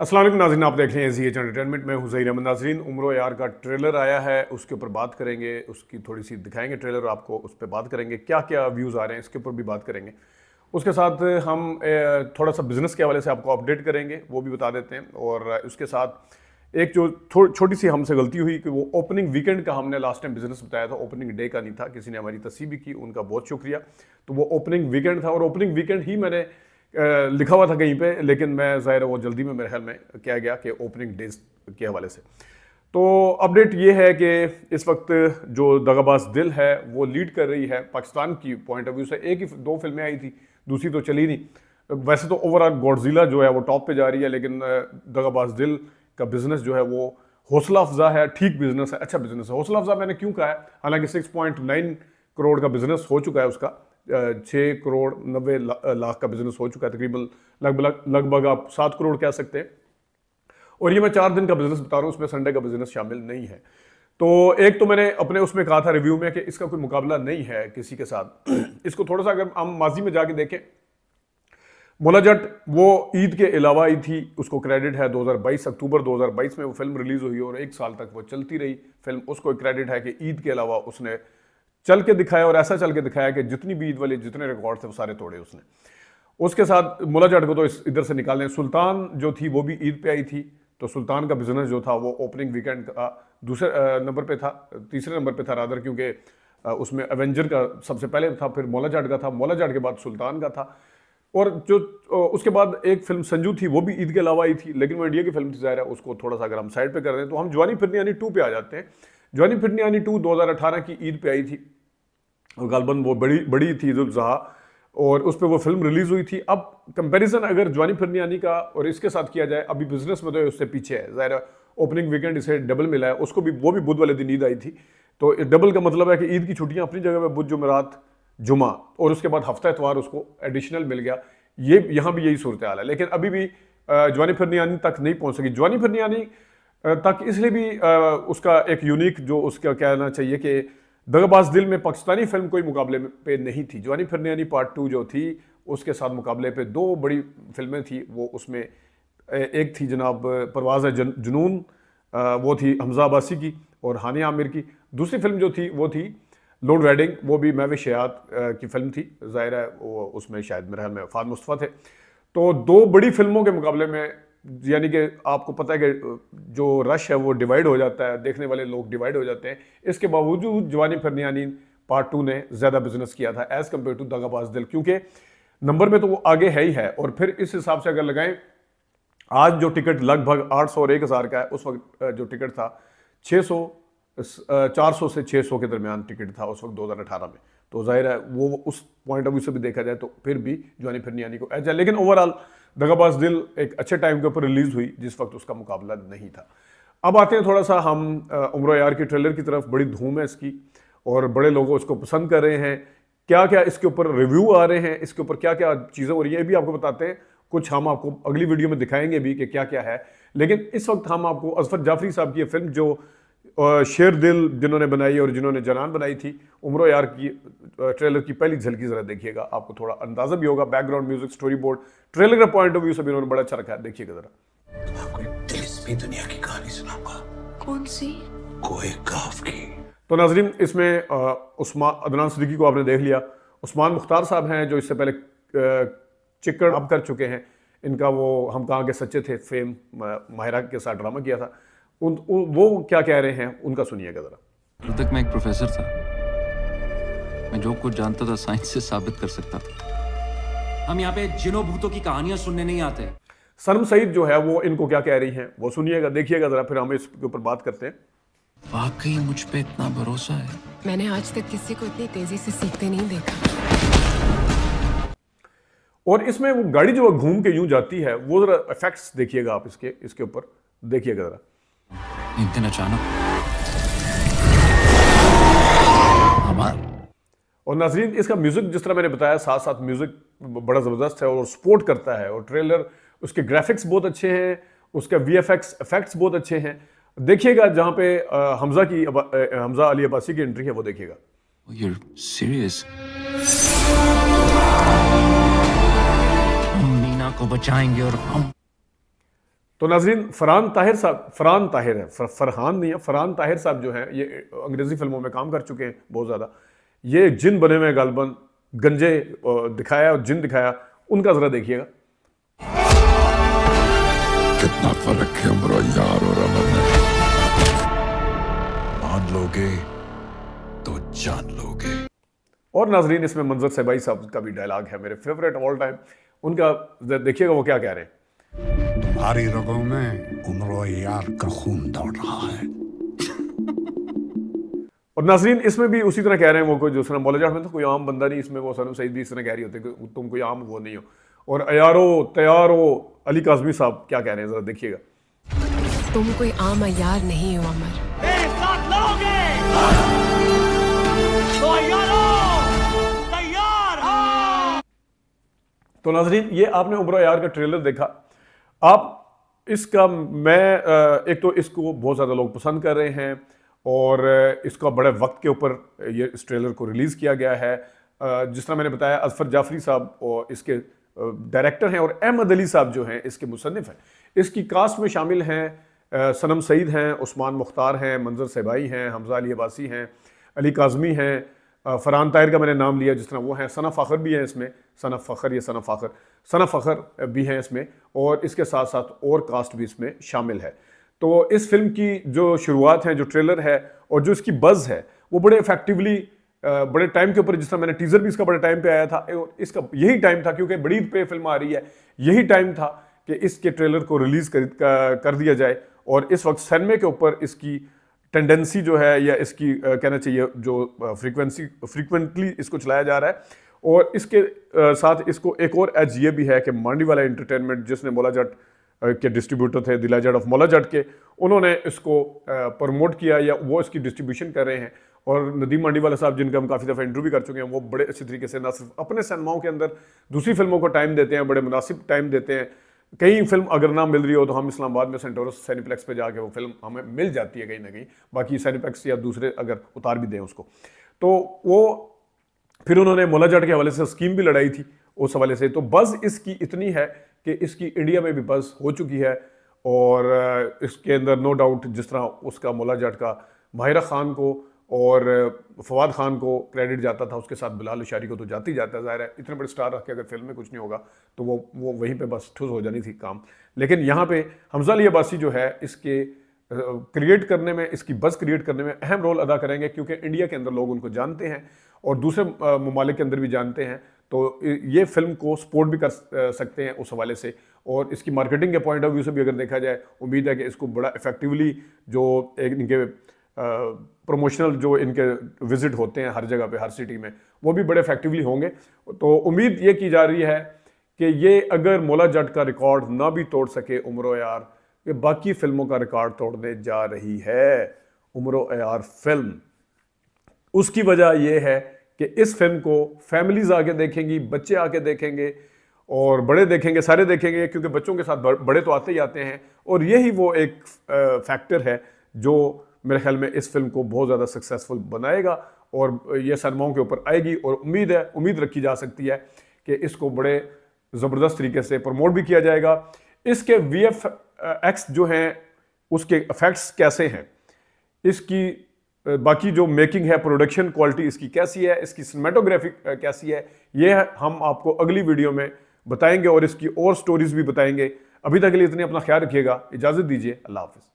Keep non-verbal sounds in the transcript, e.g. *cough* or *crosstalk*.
असलम नाजीन आप देख रहे हैं जी एच एंटरटेनमेंट में हुसैन अहमद नाजरीन उम्र यार का ट्रेलर आया है उसके ऊपर बात करेंगे उसकी थोड़ी सी दिखाएंगे ट्रेलर आपको उस पर बात करेंगे क्या क्या व्यूज़ आ रहे हैं इसके ऊपर भी बात करेंगे उसके साथ हम थोड़ा सा बिज़नेस के हवाले से आपको अपडेट करेंगे वो भी बता देते हैं और उसके साथ एक जो छोटी सी हमसे गलती हुई कि वो ओपनिंग वीकेंड का हमने लास्ट टाइम बिजनेस बताया था ओपनिंग डे का नहीं था किसी ने हमारी तस्वीर भी की उनका बहुत शुक्रिया तो वो ओपनिंग वीकेंड था और ओपनिंग वीकेंड ही मैंने लिखा हुआ था कहीं पे लेकिन मैं ज़ाहिर वो जल्दी में मेरे ख्याल में किया गया कि ओपनिंग डेज के हवाले से तो अपडेट ये है कि इस वक्त जो दगाबाज दिल है वो लीड कर रही है पाकिस्तान की पॉइंट ऑफ व्यू से एक ही दो फिल्में आई थी दूसरी तो चली नहीं वैसे तो ओवरऑल गॉडजिला जो है वो टॉप पर जा रही है लेकिन दगाबाज दिल का बिज़नेस जो है वो हौसला अफजा है ठीक बिज़नेस है अच्छा बिज़नेस है हौसला अफजा मैंने क्यों कहा है हालांकि सिक्स पॉइंट नाइन करोड़ का बिज़नेस हो चुका है उसका छः करोड़ नब्बे लाख का बिजनेस हो चुका है तकरीबन लगभग लगभग आप सात करोड़ कह सकते हैं और ये मैं चार दिन का बिजनेस बता रहा हूँ उसमें संडे का बिजनेस शामिल नहीं है तो एक तो मैंने अपने उसमें कहा था रिव्यू में कि इसका कोई मुकाबला नहीं है किसी के साथ *clears throat* इसको थोड़ा सा अगर हम माजी में जाके देखें मोला जट वो ईद के अलावा ही थी उसको क्रेडिट है 2022 अक्टूबर 2022 में वो फिल्म रिलीज़ हुई और एक साल तक वो चलती रही फिल्म उसको क्रेडिट है कि ईद के अलावा उसने चल के दिखाया और ऐसा चल के दिखाया कि जितनी बीज वाले जितने रिकॉर्ड थे वो सारे तोड़े उसने उसके साथ मुला जट को तो इस इधर से निकालें सुल्तान जो थी वो भी ईद पे आई थी तो सुल्तान का बिजनेस जो था वो ओपनिंग वीकेंड का दूसरे नंबर पे था तीसरे नंबर पे था रादर क्योंकि उसमें एवेंजर का सबसे पहले था फिर मौला जाट का था मौला जाट के बाद सुल्तान का था और जो उसके बाद एक फिल्म संजू थी वो भी ईद के अलावा आई थी लेकिन वो इंडिया की फिल्म थी ज़ाहिर है उसको थोड़ा सा अगर हम साइड पे कर हैं तो हम जवानी फिरनी यानी टू पे आ जाते हैं जॉनी फिटनियानी टू 2018 की ईद पे आई थी और गलबन वो बड़ी बड़ी थी जुल्जहा और उस पर वो फिल्म रिलीज़ हुई थी अब कंपैरिजन अगर जॉनी फिरनियानी का और इसके साथ किया जाए अभी बिजनेस में तो उससे पीछे है ज़ाहिर ओपनिंग वीकेंड इसे डबल मिला है उसको भी वो भी बुध वाले दिन ईद आई थी तो डबल का मतलब है कि ईद की छुट्टियाँ अपनी जगह पर बुध जुमेरात जुमा और उसके बाद हफ्ता एतवार उसको एडिशनल मिल गया ये यहाँ भी यही सूरत हाल है लेकिन अभी भी जॉनी फिरनियानी तक नहीं पहुँच सकी जॉनी फिरनियानी तक इसलिए भी उसका एक यूनिक जो उसका कहना चाहिए कि दगाबाज दिल में पाकिस्तानी फिल्म कोई मुकाबले पे नहीं थी जवानी फिरने यानी पार्ट टू जो थी उसके साथ मुकाबले पे दो बड़ी फिल्में थी वो उसमें एक थी जनाब परवाज़ जन, जुनून वो थी हमजा अबासी की और हानिया आमिर की दूसरी फिल्म जो थी वो थी लोड वेडिंग वो भी मैव शयात की फिल्म थी ज़ाहिर है वो उसमें शायद मेरे ख्याल में फ़ाद मुस्तफ़ा थे तो दो बड़ी फिल्मों के मुकाबले में यानी कि आपको पता है कि जो रश है वो डिवाइड हो जाता है देखने वाले लोग डिवाइड हो जाते हैं इसके बावजूद जवानी फरनियानी पार्ट टू ने ज़्यादा बिजनेस किया था एज़ कम्पेयर टू दगाबाज दिल क्योंकि नंबर में तो वो आगे है ही है और फिर इस हिसाब से अगर लगाएं आज जो टिकट लगभग आठ सौ और एक हज़ार का है उस वक्त जो टिकट था छः सौ चार सौ से छः सौ के दरमियान टिकट था उस वक्त दो हज़ार अठारह में तो जाहिर है वो उस पॉइंट ऑफ व्यू से भी देखा जाए तो फिर भी जवानी फिरनियानी को एज है लेकिन ओवरऑल दगाबाज दिल एक अच्छे टाइम के ऊपर रिलीज हुई जिस वक्त उसका मुकाबला नहीं था अब आते हैं थोड़ा सा हम उम्र यार के ट्रेलर की तरफ बड़ी धूम है इसकी और बड़े लोग उसको पसंद कर रहे हैं क्या क्या इसके ऊपर रिव्यू आ रहे हैं इसके ऊपर क्या क्या चीज़ें हो रही है ये भी आपको बताते हैं कुछ हम आपको अगली वीडियो में दिखाएंगे भी कि क्या क्या है लेकिन इस वक्त हम आपको अजफर जाफरी साहब की फिल्म जो शेर दिल जिन्होंने बनाई और जिन्होंने जनान बनाई थी उम्र यार की ट्रेलर की पहली झलकी ज़रा देखिएगा आपको थोड़ा अंदाज़ा भी होगा background music story board trailer का पॉइंट ऑफ व्यू से भी उन्होंने बड़ा अच्छा रखा है देखिएगा ज़रा दुनिया की कहानी सुनाऊंगा कौन सी कोई काफ की तो नाजरीन इसमें उस्मान अदनान सदीकी को आपने देख लिया उस्मान मुख्तार साहब हैं जो इससे पहले चिक्कड़ अब कर चुके हैं इनका वो हम कहाँ के सच्चे थे फेम माहिरा के साथ ड्रामा किया था उन, उन वो क्या कह रहे हैं उनका सुनिएगा ज़रा कल तक मैं एक प्रोफेसर था मैं जो कुछ जानता था साइंस से साबित कर सकता था हम यहाँ पे जिनों भूतों की कहानियां सुनने नहीं आते सरम सईद जो है वो इनको क्या कह रही हैं वो सुनिएगा देखिएगा जरा फिर हम इसके ऊपर बात करते हैं वाकई मुझ पे इतना भरोसा है मैंने आज तक किसी को इतनी तेजी से सीखते नहीं देखा और इसमें वो गाड़ी जो घूम के यूं जाती है वो जरा इफेक्ट्स देखिएगा आप इसके इसके ऊपर देखिएगा जरा एक दिन अचानक और नाजरीन इसका म्यूज़िक जिस तरह मैंने बताया साथ साथ म्यूज़िक बड़ा ज़बरदस्त है और सपोर्ट करता है और ट्रेलर उसके ग्राफिक्स बहुत अच्छे हैं उसके वी एफ एक्स इफेक्ट्स बहुत अच्छे हैं देखिएगा जहां पे हमजा की अबा, हमजा अली अब्बासी की एंट्री है वो देखिएगा You're को बचाएंगे और हम तो नाजरीन फरहान ताहिर साहब फरहान ताहिर है फर, फरहान नहीं है फरहान ताहिर साहब जो है ये अंग्रेज़ी फिल्मों में काम कर चुके हैं बहुत ज़्यादा ये जिन बने हुए गलबन गंजे दिखाया और जिन दिखाया उनका ज़रा देखिएगा कितना फर्क है यार और अमर मान लोगे तो जान लोगे और नाजरीन इसमें मंजर सहबाई साहब का भी डायलॉग है मेरे फेवरेट ऑल टाइम उनका देखिएगा वो क्या कह रहे हैं हमारी रगों में उम्र यार का खून दौड़ रहा है और नाजरीन इसमें भी उसी तरह कह रहे हैं वो कोई जो सनम बोले जाट में तो कोई आम बंदा नहीं इसमें वो सनम सईद भी इस तरह कह रही होते कि तुम कोई आम वो नहीं हो और अयारो तैयारो अली काजमी साहब क्या कह रहे हैं जरा देखिएगा तुम कोई आम अयार नहीं हो अमर तो, तो नाजरीन ये आपने उम्र यार का ट्रेलर देखा अब इसका मैं एक तो इसको बहुत ज़्यादा लोग पसंद कर रहे हैं और इसका बड़े वक्त के ऊपर ये इस ट्रेलर को रिलीज़ किया गया है जिस तरह मैंने बताया अजफर जाफरी साहब और इसके डायरेक्टर हैं और अहमद अली साहब जो हैं इसके मुसनफ़ हैं इसकी कास्ट में शामिल हैं सनम सईद हैं उस्मान मुख्तार हैं मंजर सेबाई हैं हमजा अली अबासी हैं अली काजमी हैं फ़रहान तायर का मैंने नाम लिया जिस तरह वो हैं सना फ़खर भी हैं इसमें सना फ़खर या सना फ़खर सना फ़खर भी हैं इसमें और इसके साथ साथ और कास्ट भी इसमें शामिल है तो इस फिल्म की जो शुरुआत है जो ट्रेलर है और जो इसकी बज़ है वो बड़े इफेक्टिवली बड़े टाइम के ऊपर जिस तरह मैंने टीज़र भी इसका बड़े टाइम पे आया था इसका यही टाइम था क्योंकि बड़ी पे फिल्म आ रही है यही टाइम था कि इसके ट्रेलर को रिलीज़ कर, कर दिया जाए और इस वक्त सैनमे के ऊपर इसकी टेंडेंसी जो है या इसकी कहना चाहिए जो फ्रीक्वेंसी फ्रीक्वेंटली इसको चलाया जा रहा है और इसके साथ इसको एक और एज ये भी है कि मांडी वाला इंटरटेनमेंट जिसने मोला जट के डिस्ट्रीब्यूटर थे दिला जट ऑफ मोला जट के उन्होंने इसको प्रमोट किया या वो इसकी डिस्ट्रीब्यूशन कर रहे हैं और नदीम मांडी वाला साहब जिनका हम काफ़ी दफ़ा इंटरव्यू कर चुके हैं वो बड़े अच्छी तरीके से ना सिर्फ अपने सिनेमाओं के अंदर दूसरी फिल्मों को टाइम देते हैं बड़े मुनासिब टाइम देते हैं कई फिल्म अगर ना मिल रही हो तो हम इस्लामाबाद में सेंटोरस सैनीप्लेक्स पर जाके वो फिल्म हमें मिल जाती है कहीं ना कहीं बाकी सैनिप्लेक्स या दूसरे अगर उतार भी दें उसको तो वो फिर उन्होंने मोला के हवाले से स्कीम भी लड़ाई थी उस हवाले से तो बज़ इसकी इतनी है कि इसकी इंडिया में भी बस हो चुकी है और इसके अंदर नो डाउट जिस तरह उसका मोला जट का माहिरा ख़ान को और फवाद ख़ान को क्रेडिट जाता था उसके साथ बिलाल उशारी को तो जाते ही जाता है ज़ाहिर है इतने बड़े स्टार रख के अगर फिल्म में कुछ नहीं होगा तो वो वो वहीं पे बस ठुस हो जानी थी काम लेकिन यहाँ पे हमजा लिया बासी जो है इसके क्रिएट करने में इसकी बस क्रिएट करने में अहम रोल अदा करेंगे क्योंकि इंडिया के अंदर लोग उनको जानते हैं और दूसरे ममालिक के अंदर भी जानते हैं तो ये फिल्म को सपोर्ट भी कर सकते हैं उस हवाले से और इसकी मार्केटिंग के पॉइंट ऑफ व्यू से भी अगर देखा जाए उम्मीद है कि इसको बड़ा इफेक्टिवली जो एक इनके प्रमोशनल जो इनके विज़िट होते हैं हर जगह पे हर सिटी में वो भी बड़े इफेक्टिवली होंगे तो उम्मीद ये की जा रही है कि ये अगर मोला जट का रिकॉर्ड ना भी तोड़ सके उम्र यार ये बाकी फिल्मों का रिकॉर्ड तोड़ने जा रही है उम्र एआर फिल्म उसकी वजह यह है कि इस फिल्म को फैमिलीज़ आके देखेंगी बच्चे आके देखेंगे और बड़े देखेंगे सारे देखेंगे क्योंकि बच्चों के साथ बड़े तो आते ही आते हैं और यही वो एक फैक्टर है जो मेरे ख्याल में इस फिल्म को बहुत ज़्यादा सक्सेसफुल बनाएगा और ये सनमाओं के ऊपर आएगी और उम्मीद है उम्मीद रखी जा सकती है कि इसको बड़े ज़बरदस्त तरीके से प्रमोट भी किया जाएगा इसके वी एफ एक्स जो हैं उसके इफेक्ट्स कैसे हैं इसकी बाकी जो मेकिंग है प्रोडक्शन क्वालिटी इसकी कैसी है इसकी सिनेमाटोग्राफी कैसी है ये हम आपको अगली वीडियो में बताएंगे और इसकी और स्टोरीज भी बताएंगे अभी तक के लिए इतने अपना ख्याल रखिएगा इजाज़त दीजिए अल्लाह हाफिज़